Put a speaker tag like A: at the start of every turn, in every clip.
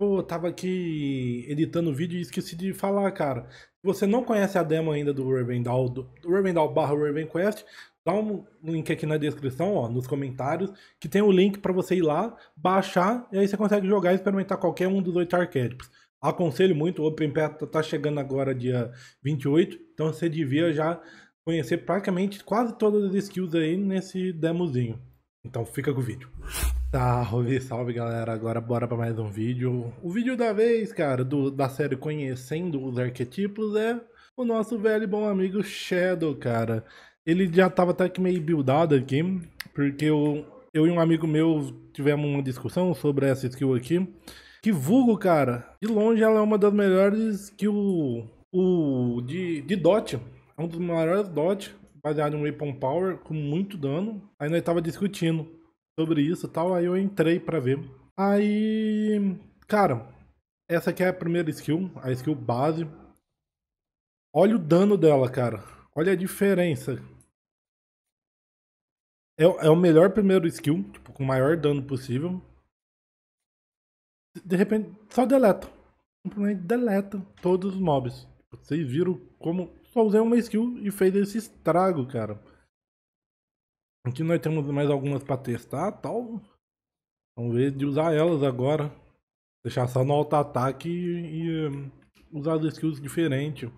A: Pô, tava aqui editando o vídeo e esqueci de falar, cara. Se você não conhece a demo ainda do Revendal, do, do Revendal barra Ravenquest, dá um link aqui na descrição, ó, nos comentários, que tem o um link para você ir lá, baixar, e aí você consegue jogar e experimentar qualquer um dos oito arquétipos. Aconselho muito, o Open Path tá, tá chegando agora dia 28, então você devia já conhecer praticamente quase todas as skills aí nesse demozinho. Então fica com o vídeo. Salve, tá, salve galera, agora bora para mais um vídeo. O vídeo da vez, cara, do, da série Conhecendo os Arquetipos é o nosso velho e bom amigo Shadow, cara. Ele já tava até que meio buildado aqui, porque eu, eu e um amigo meu tivemos uma discussão sobre essa skill aqui. Que vulgo, cara, de longe ela é uma das melhores que o, o de, de DOT, é um dos maiores DOT baseado em Weapon Power com muito dano. Aí nós tava discutindo sobre isso e tal, aí eu entrei para ver. Aí, cara, essa aqui é a primeira skill, a skill base. Olha o dano dela, cara. Olha a diferença. É, é o melhor primeiro skill, tipo, com o maior dano possível. De repente, só deleta. Simplesmente deleta todos os mobs. Vocês viram como só usei uma skill e fez esse estrago, cara. Aqui nós temos mais algumas pra testar tal. Vamos ver de usar elas agora. Deixar só no auto-ataque e, e, hum, usar as skills diferentes.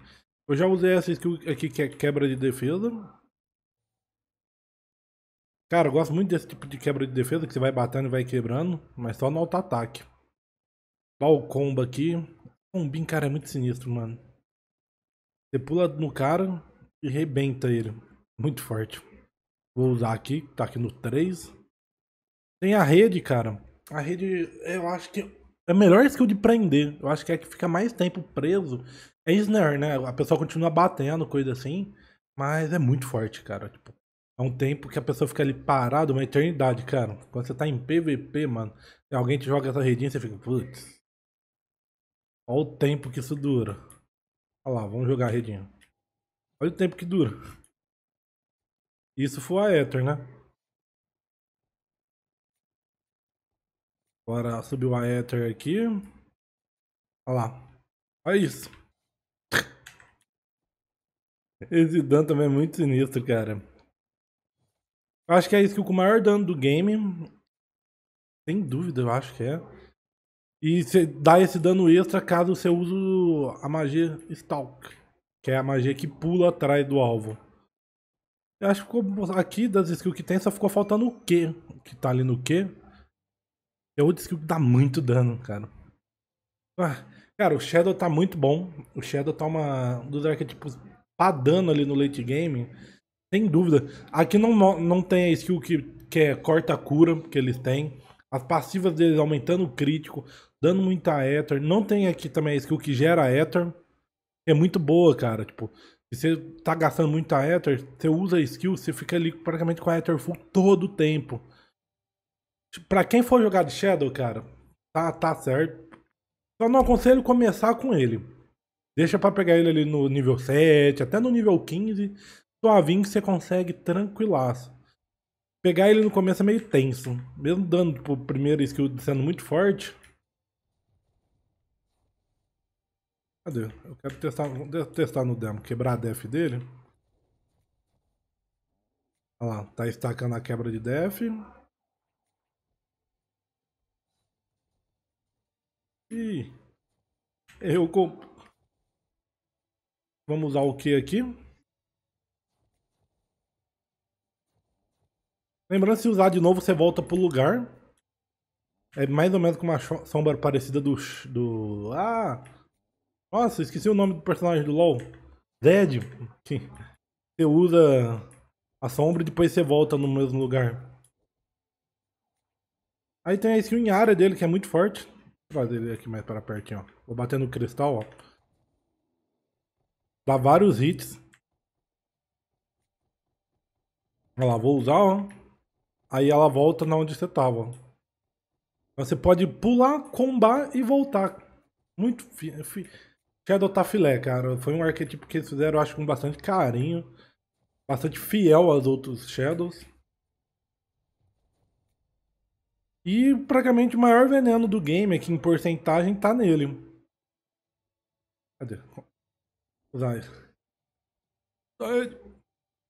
A: Eu já usei essa skill aqui que é quebra de defesa. Cara, eu gosto muito desse tipo de quebra de defesa que você vai batendo e vai quebrando, mas só no auto-ataque. Olha o combo aqui. O combinho, cara, é muito sinistro, mano. Você pula no cara e rebenta ele. Muito forte. Vou usar aqui, tá aqui no 3. Tem a rede, cara. A rede, eu acho que é a melhor skill de prender. Eu acho que é a que fica mais tempo preso. É snare, né? A pessoa continua batendo, coisa assim. Mas é muito forte, cara. Tipo, é um tempo que a pessoa fica ali parada uma eternidade, cara. Quando você tá em PVP, mano, alguém te joga essa redinha, você fica, putz. Olha o tempo que isso dura. Olha lá, vamos jogar a redinha. Olha o tempo que dura. Isso foi a Ether, né? Agora subiu a Ether aqui. Olha lá. Olha isso. Esse dano também é muito sinistro, cara. Acho que é isso que o maior dano do game. Sem dúvida, eu acho que é. E você dá esse dano extra caso você use a magia Stalk, que é a magia que pula atrás do alvo. Eu acho que ficou, aqui das skills que tem só ficou faltando o Q, que tá ali no Q. É outra skill que dá muito dano, cara. Ah, cara, o Shadow tá muito bom. O Shadow tá uma, um dos arquetipos dano ali no late game. Sem dúvida. Aqui não, não tem a skill que, que é corta-cura que eles têm. As passivas deles aumentando o crítico dando muita Ether. Não tem aqui também a skill que gera Ether. É muito boa, cara. Tipo, se você tá gastando muita Ether, você usa a skill, você fica ali praticamente com a Ether full todo o tempo. Tipo, pra quem for jogar de Shadow, cara, tá, tá certo. Só não aconselho começar com ele. Deixa pra pegar ele ali no nível 7, até no nível 15. Suavinho que você consegue tranquilaço. Pegar ele no começo é meio tenso. Mesmo dando, pro tipo, primeiro skill sendo muito forte, Cadê? Eu quero testar, testar no demo, quebrar a def dele. Olha lá, tá estacando a quebra de def. Ih, eu comp... Vamos usar o que aqui? Lembrando, se usar de novo, você volta pro lugar. É mais ou menos com uma sombra parecida do... do... Ah! Nossa, esqueci o nome do personagem do LoL. Dead. você usa a sombra e depois você volta no mesmo lugar. Aí tem a skill em área dele que é muito forte. Vou trazer ele aqui mais para pertinho, ó. Vou bater no cristal, ó. Dá vários hits. Ela vou usar, ó. Aí ela volta na onde você tava, Você pode pular, combar e voltar. Muito fi... fi Shadow é tá filé, cara. Foi um arquétipo que eles fizeram, acho, com bastante carinho. Bastante fiel aos outros Shadows. E praticamente o maior veneno do game aqui é em porcentagem tá nele. Cadê? Usar isso.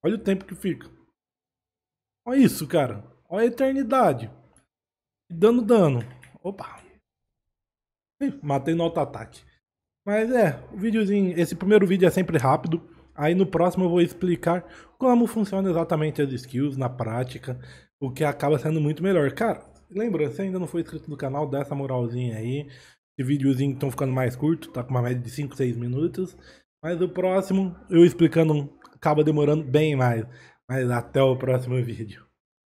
A: Olha o tempo que fica. Olha isso, cara. Olha a eternidade. Dando dano. Opa. Matei no auto-ataque. Mas é, o videozinho, esse primeiro vídeo é sempre rápido. Aí no próximo eu vou explicar como funciona exatamente as skills na prática, o que acaba sendo muito melhor. Cara, lembra, se ainda não foi inscrito no canal, dá essa moralzinha aí. Esse videozinho estão ficando mais curto, tá com uma média de 5, 6 minutos. Mas o próximo, eu explicando, acaba demorando bem mais. Mas até o próximo vídeo.